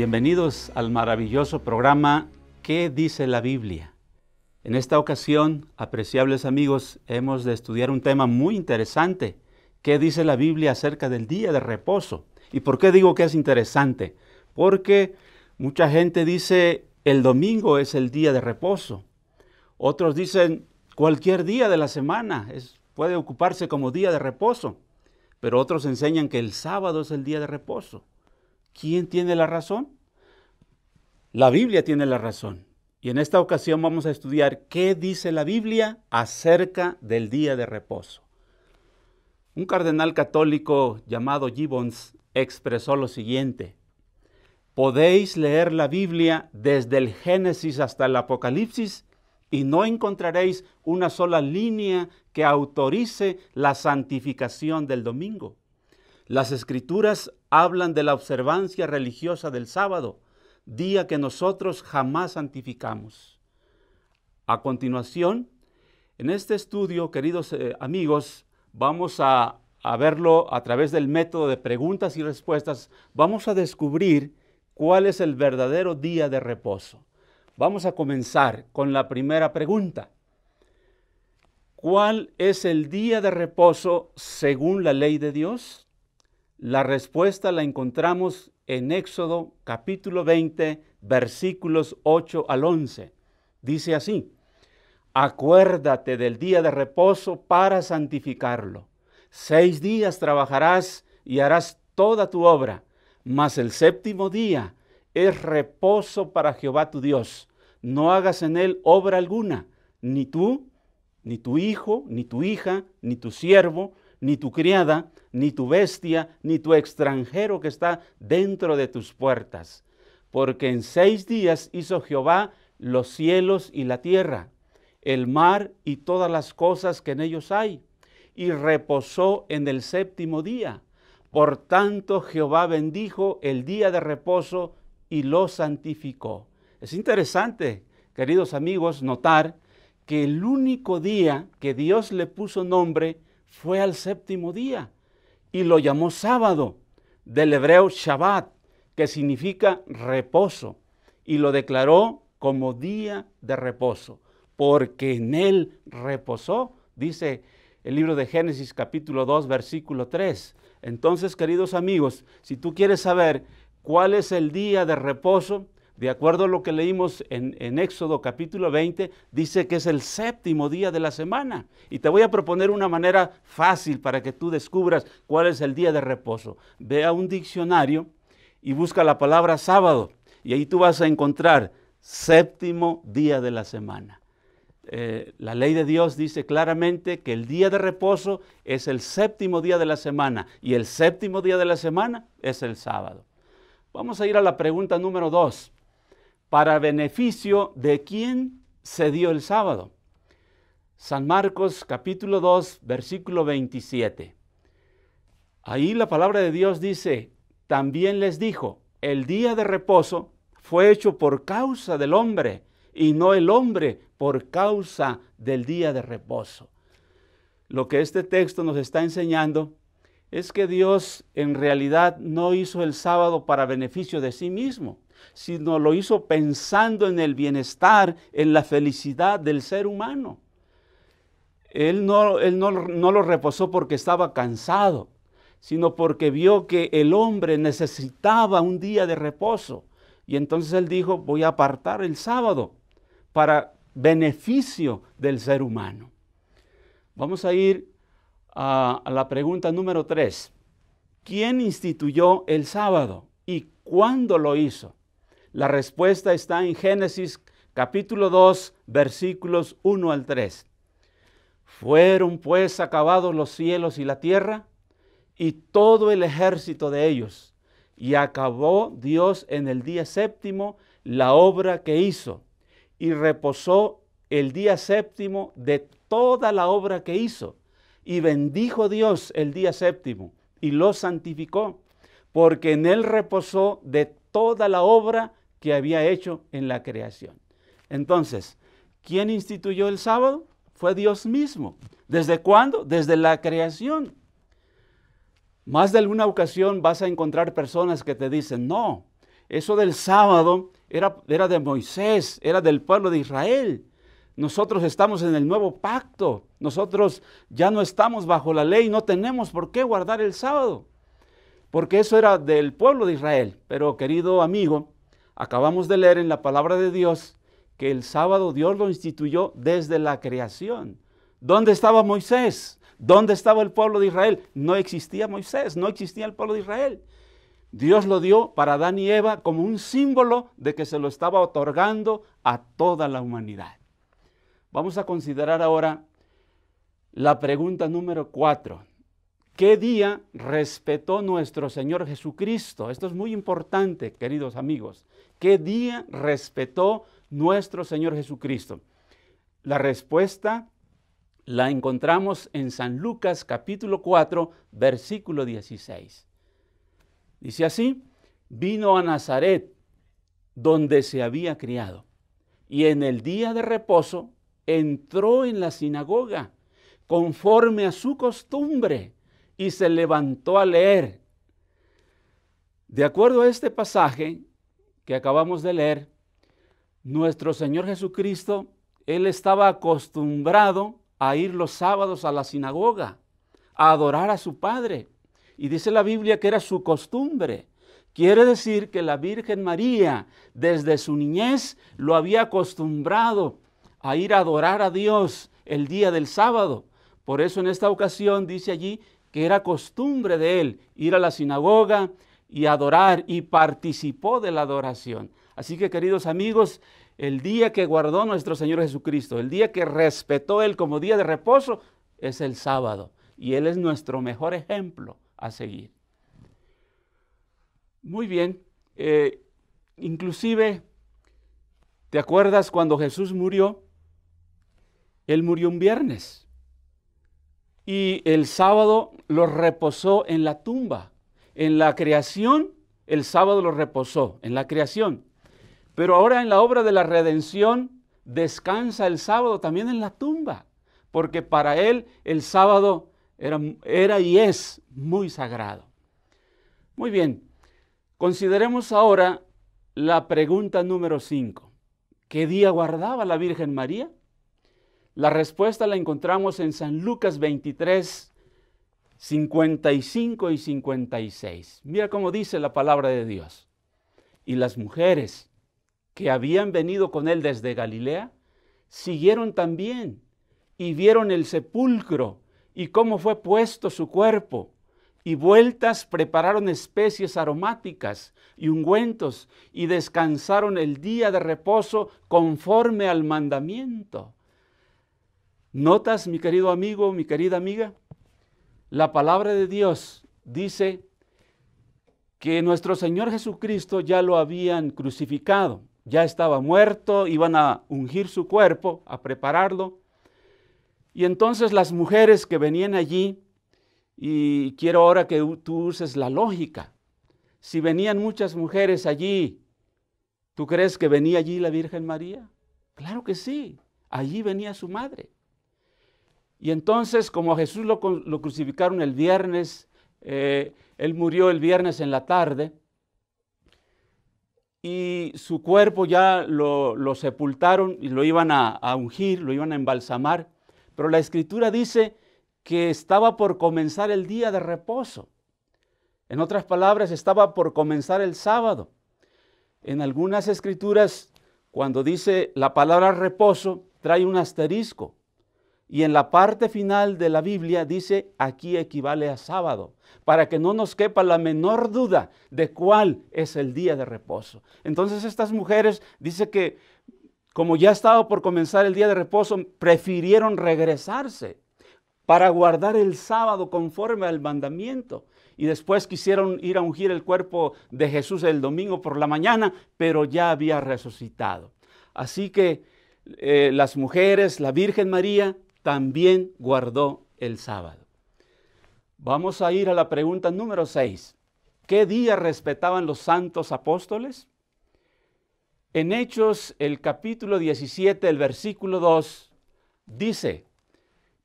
Bienvenidos al maravilloso programa ¿Qué dice la Biblia? En esta ocasión, apreciables amigos, hemos de estudiar un tema muy interesante. ¿Qué dice la Biblia acerca del día de reposo? ¿Y por qué digo que es interesante? Porque mucha gente dice el domingo es el día de reposo. Otros dicen cualquier día de la semana puede ocuparse como día de reposo. Pero otros enseñan que el sábado es el día de reposo. ¿Quién tiene la razón? La Biblia tiene la razón. Y en esta ocasión vamos a estudiar qué dice la Biblia acerca del día de reposo. Un cardenal católico llamado Gibbons expresó lo siguiente. Podéis leer la Biblia desde el Génesis hasta el Apocalipsis y no encontraréis una sola línea que autorice la santificación del domingo. Las escrituras hablan de la observancia religiosa del sábado, día que nosotros jamás santificamos. A continuación, en este estudio, queridos eh, amigos, vamos a, a verlo a través del método de preguntas y respuestas. Vamos a descubrir cuál es el verdadero día de reposo. Vamos a comenzar con la primera pregunta. ¿Cuál es el día de reposo según la ley de Dios? La respuesta la encontramos en Éxodo capítulo 20, versículos 8 al 11. Dice así, acuérdate del día de reposo para santificarlo. Seis días trabajarás y harás toda tu obra, mas el séptimo día es reposo para Jehová tu Dios. No hagas en él obra alguna, ni tú, ni tu hijo, ni tu hija, ni tu siervo, ni tu criada, ni tu bestia, ni tu extranjero que está dentro de tus puertas. Porque en seis días hizo Jehová los cielos y la tierra, el mar y todas las cosas que en ellos hay, y reposó en el séptimo día. Por tanto Jehová bendijo el día de reposo y lo santificó. Es interesante, queridos amigos, notar que el único día que Dios le puso nombre fue al séptimo día y lo llamó sábado, del hebreo Shabbat, que significa reposo, y lo declaró como día de reposo, porque en él reposó, dice el libro de Génesis capítulo 2, versículo 3. Entonces, queridos amigos, si tú quieres saber cuál es el día de reposo, de acuerdo a lo que leímos en, Éxodo capítulo 20, dice que es el séptimo día de la semana. Y te voy a proponer una manera fácil para que tú descubras cuál es el día de reposo. Ve a un diccionario y busca la palabra sábado. Y ahí tú vas a encontrar séptimo día de la semana. Eh, la ley de Dios dice claramente que el día de reposo es el séptimo día de la semana y el séptimo día de la semana es el sábado. Vamos a ir a la pregunta número dos para beneficio de quien se dio el sábado. San Marcos capítulo 2, versículo 27. Ahí la palabra de Dios dice, también les dijo, el día de reposo fue hecho por causa del hombre y no el hombre por causa del día de reposo. Lo que este texto nos está enseñando es que Dios en realidad no hizo el sábado para beneficio de sí mismo, sino lo hizo pensando en el bienestar, en la felicidad del ser humano. Él no, él no, lo reposó porque estaba cansado, sino porque vio que el hombre necesitaba un día de reposo. Y entonces él dijo, voy a apartar el sábado para beneficio del ser humano. Vamos a ir a la pregunta número tres. ¿Quién instituyó el sábado y cuándo lo hizo? La respuesta está en Génesis capítulo 2, versículos 1 al 3. Fueron pues acabados los cielos y la tierra y todo el ejército de ellos. Y acabó Dios en el día séptimo la obra que hizo y reposó el día séptimo de toda la obra que hizo y bendijo Dios el día séptimo y lo santificó, porque en él reposó de toda la obra que había hecho en la creación. Entonces, ¿quién instituyó el sábado? Fue Dios mismo. ¿Desde cuándo? Desde la creación. Más de alguna ocasión vas a encontrar personas que te dicen, no, eso del sábado era, era de Moisés, era del pueblo de Israel. Nosotros estamos en el nuevo pacto. Nosotros ya no estamos bajo la ley. No tenemos por qué guardar el sábado. Porque eso era del pueblo de Israel. Pero querido amigo, acabamos de leer en la palabra de Dios que el sábado Dios lo instituyó desde la creación. ¿Dónde estaba Moisés? ¿Dónde estaba el pueblo de Israel? No existía Moisés, no existía el pueblo de Israel. Dios lo dio para Adán y Eva como un símbolo de que se lo estaba otorgando a toda la humanidad. Vamos a considerar ahora la pregunta número cuatro. ¿Qué día respetó nuestro Señor Jesucristo? Esto es muy importante, queridos amigos. ¿Qué día respetó nuestro Señor Jesucristo? La respuesta la encontramos en San Lucas capítulo 4, versículo 16. Dice así, vino a Nazaret, donde se había criado, y en el día de reposo entró en la sinagoga conforme a su costumbre y se levantó a leer. De acuerdo a este pasaje que acabamos de leer, nuestro Señor Jesucristo, Él estaba acostumbrado a ir los sábados a la sinagoga, a adorar a su Padre. Y dice la Biblia que era su costumbre. Quiere decir que la Virgen María desde su niñez lo había acostumbrado a ir a adorar a Dios el día del sábado. Por eso en esta ocasión dice allí que era costumbre de él ir a la sinagoga y adorar y participó de la adoración. Así que queridos amigos, el día que guardó nuestro Señor Jesucristo, el día que respetó él como día de reposo, es el sábado. Y él es nuestro mejor ejemplo a seguir. Muy bien, eh, inclusive, ¿te acuerdas cuando Jesús murió? Él murió un viernes y el sábado lo reposó en la tumba. En la creación, el sábado lo reposó, en la creación. Pero ahora en la obra de la redención, descansa el sábado también en la tumba, porque para él el sábado era, era y es muy sagrado. Muy bien, consideremos ahora la pregunta número 5. ¿Qué día guardaba la Virgen María? La respuesta la encontramos en San Lucas 23, 55 y 56. Mira cómo dice la palabra de Dios. Y las mujeres que habían venido con él desde Galilea, siguieron también y vieron el sepulcro y cómo fue puesto su cuerpo. Y vueltas prepararon especies aromáticas y ungüentos y descansaron el día de reposo conforme al mandamiento. ¿Notas, mi querido amigo, mi querida amiga? La palabra de Dios dice que nuestro Señor Jesucristo ya lo habían crucificado, ya estaba muerto, iban a ungir su cuerpo, a prepararlo. Y entonces las mujeres que venían allí, y quiero ahora que tú uses la lógica, si venían muchas mujeres allí, ¿tú crees que venía allí la Virgen María? Claro que sí, allí venía su madre. Y entonces, como Jesús lo, crucificaron el viernes, eh, él murió el viernes en la tarde, y su cuerpo ya lo, sepultaron y lo iban a ungir, lo iban a embalsamar, pero la escritura dice que estaba por comenzar el día de reposo. En otras palabras, estaba por comenzar el sábado. En algunas escrituras, cuando dice la palabra reposo, trae un asterisco. Y en la parte final de la Biblia dice, aquí equivale a sábado, para que no nos quepa la menor duda de cuál es el día de reposo. Entonces estas mujeres dice que como ya estaba por comenzar el día de reposo, prefirieron regresarse para guardar el sábado conforme al mandamiento. Y después quisieron ir a ungir el cuerpo de Jesús el domingo por la mañana, pero ya había resucitado. Así que eh, las mujeres, la Virgen María, también guardó el sábado. Vamos a ir a la pregunta número 6. ¿Qué día respetaban los santos apóstoles? En Hechos, el capítulo 17, el versículo 2, dice,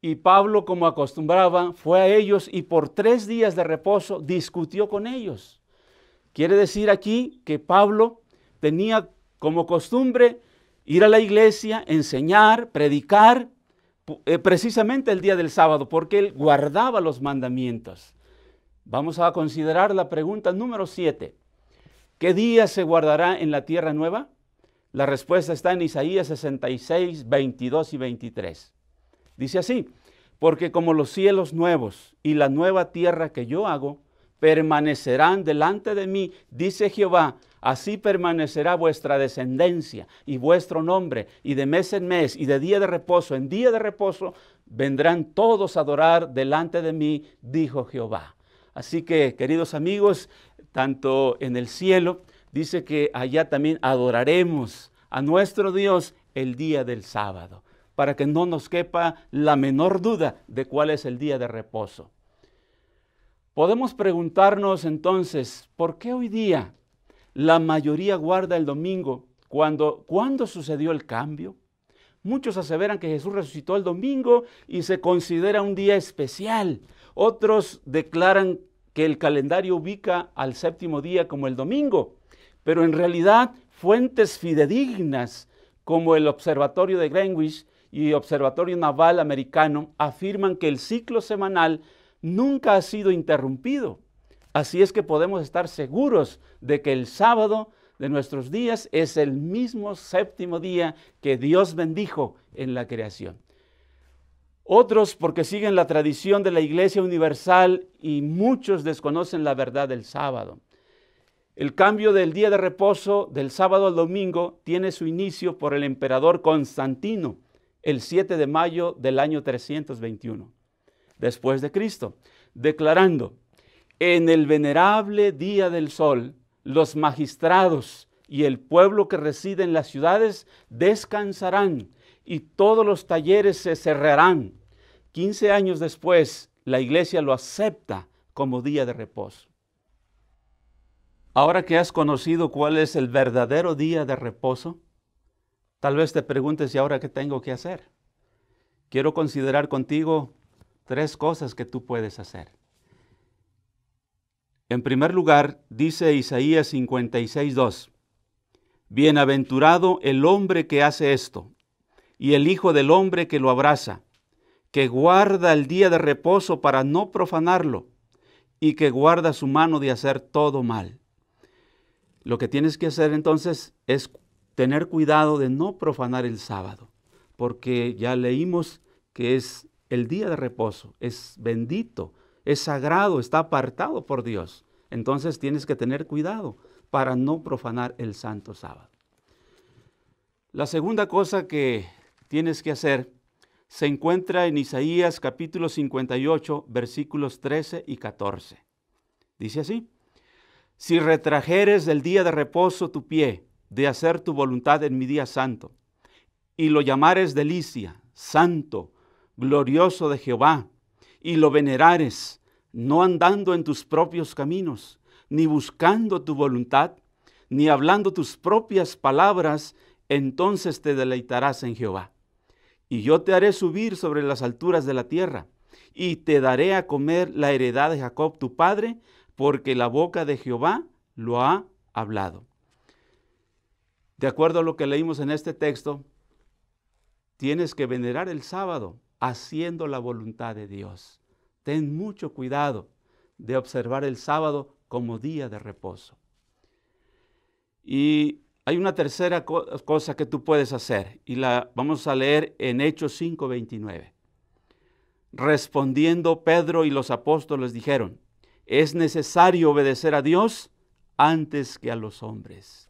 y Pablo, como acostumbraba, fue a ellos y por tres días de reposo discutió con ellos. Quiere decir aquí que Pablo tenía como costumbre ir a la iglesia, enseñar, predicar, eh, precisamente el día del sábado, porque él guardaba los mandamientos. Vamos a considerar la pregunta número 7. ¿Qué día se guardará en la tierra nueva? La respuesta está en Isaías 66, 22 y 23. Dice así, porque como los cielos nuevos y la nueva tierra que yo hago, permanecerán delante de mí, dice Jehová, Así permanecerá vuestra descendencia y vuestro nombre, y de mes en mes, y de día de reposo en día de reposo, vendrán todos a adorar delante de mí, dijo Jehová. Así que, queridos amigos, tanto en el cielo, dice que allá también adoraremos a nuestro Dios el día del sábado, para que no nos quepa la menor duda de cuál es el día de reposo. Podemos preguntarnos entonces, ¿por qué hoy día la mayoría guarda el domingo. Cuando, ¿Cuándo sucedió el cambio? Muchos aseveran que Jesús resucitó el domingo y se considera un día especial. Otros declaran que el calendario ubica al séptimo día como el domingo. Pero en realidad, fuentes fidedignas como el Observatorio de Greenwich y Observatorio Naval Americano afirman que el ciclo semanal nunca ha sido interrumpido. Así es que podemos estar seguros de que el sábado de nuestros días es el mismo séptimo día que Dios bendijo en la creación. Otros porque siguen la tradición de la Iglesia Universal y muchos desconocen la verdad del sábado. El cambio del día de reposo del sábado al domingo tiene su inicio por el emperador Constantino el 7 de mayo del año 321 después de Cristo, declarando en el venerable día del sol, los magistrados y el pueblo que reside en las ciudades descansarán y todos los talleres se cerrarán. 15 años después, la iglesia lo acepta como día de reposo. Ahora que has conocido cuál es el verdadero día de reposo, tal vez te preguntes, ¿y ahora qué tengo que hacer? Quiero considerar contigo tres cosas que tú puedes hacer. En primer lugar, dice Isaías 56.2, Bienaventurado el hombre que hace esto, y el hijo del hombre que lo abraza, que guarda el día de reposo para no profanarlo, y que guarda su mano de hacer todo mal. Lo que tienes que hacer entonces es tener cuidado de no profanar el sábado, porque ya leímos que es el día de reposo, es bendito, es sagrado, está apartado por Dios. Entonces tienes que tener cuidado para no profanar el santo sábado. La segunda cosa que tienes que hacer se encuentra en Isaías capítulo 58 versículos 13 y 14. Dice así, si retrajeres del día de reposo tu pie de hacer tu voluntad en mi día santo, y lo llamares delicia, santo, glorioso de Jehová, y lo venerares, no andando en tus propios caminos, ni buscando tu voluntad, ni hablando tus propias palabras, entonces te deleitarás en Jehová. Y yo te haré subir sobre las alturas de la tierra, y te daré a comer la heredad de Jacob tu padre, porque la boca de Jehová lo ha hablado. De acuerdo a lo que leímos en este texto, tienes que venerar el sábado haciendo la voluntad de Dios ten mucho cuidado de observar el sábado como día de reposo. Y hay una tercera cosa que tú puedes hacer y la vamos a leer en Hechos 5:29. Respondiendo Pedro y los apóstoles dijeron, es necesario obedecer a Dios antes que a los hombres.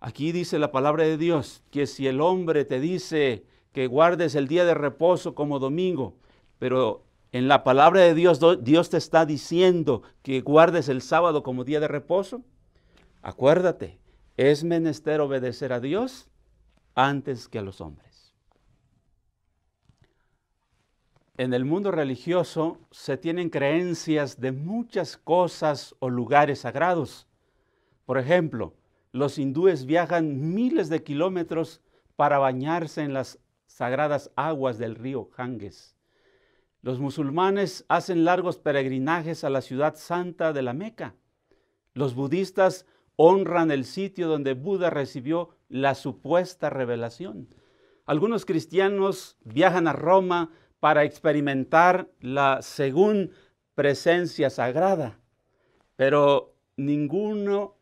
Aquí dice la palabra de Dios que si el hombre te dice que guardes el día de reposo como domingo, pero en la palabra de Dios, Dios te está diciendo que guardes el sábado como día de reposo. Acuérdate, es menester obedecer a Dios antes que a los hombres. En el mundo religioso se tienen creencias de muchas cosas o lugares sagrados. Por ejemplo, los hindúes viajan miles de kilómetros para bañarse en las sagradas aguas del río Ganges. Los musulmanes hacen largos peregrinajes a la ciudad santa de la Meca. Los budistas honran el sitio donde Buda recibió la supuesta revelación. Algunos cristianos viajan a Roma para experimentar la según presencia sagrada, pero ninguno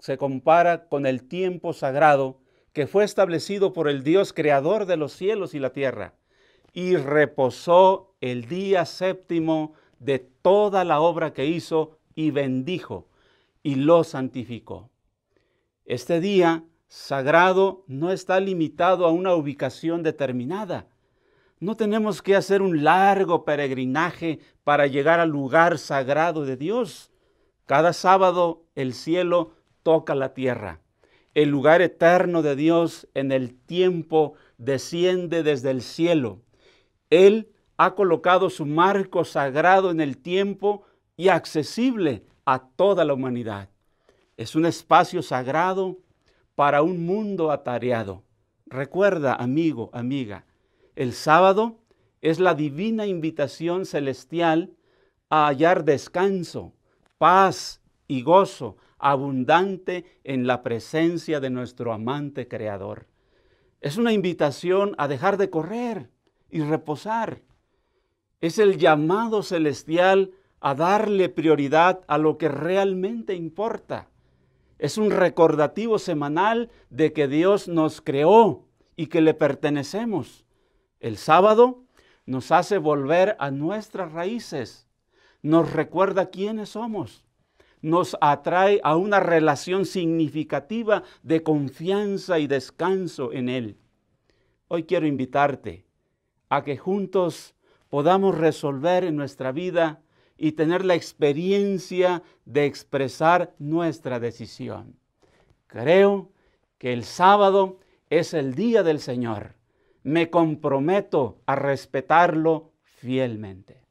se compara con el tiempo sagrado que fue establecido por el Dios creador de los cielos y la tierra y reposó el día séptimo de toda la obra que hizo y bendijo y lo santificó. Este día sagrado no está limitado a una ubicación determinada. No tenemos que hacer un largo peregrinaje para llegar al lugar sagrado de Dios. Cada sábado el cielo toca la tierra. El lugar eterno de Dios en el tiempo desciende desde el cielo. Él ha colocado su marco sagrado en el tiempo y accesible a toda la humanidad. Es un espacio sagrado para un mundo atareado. Recuerda, amigo, amiga, el sábado es la divina invitación celestial a hallar descanso, paz y gozo abundante en la presencia de nuestro amante creador. Es una invitación a dejar de correr y reposar es el llamado celestial a darle prioridad a lo que realmente importa. Es un recordativo semanal de que Dios nos creó y que le pertenecemos. El sábado nos hace volver a nuestras raíces, nos recuerda quiénes somos, nos atrae a una relación significativa de confianza y descanso en Él. Hoy quiero invitarte a que juntos podamos resolver en nuestra vida y tener la experiencia de expresar nuestra decisión. Creo que el sábado es el día del Señor. Me comprometo a respetarlo fielmente.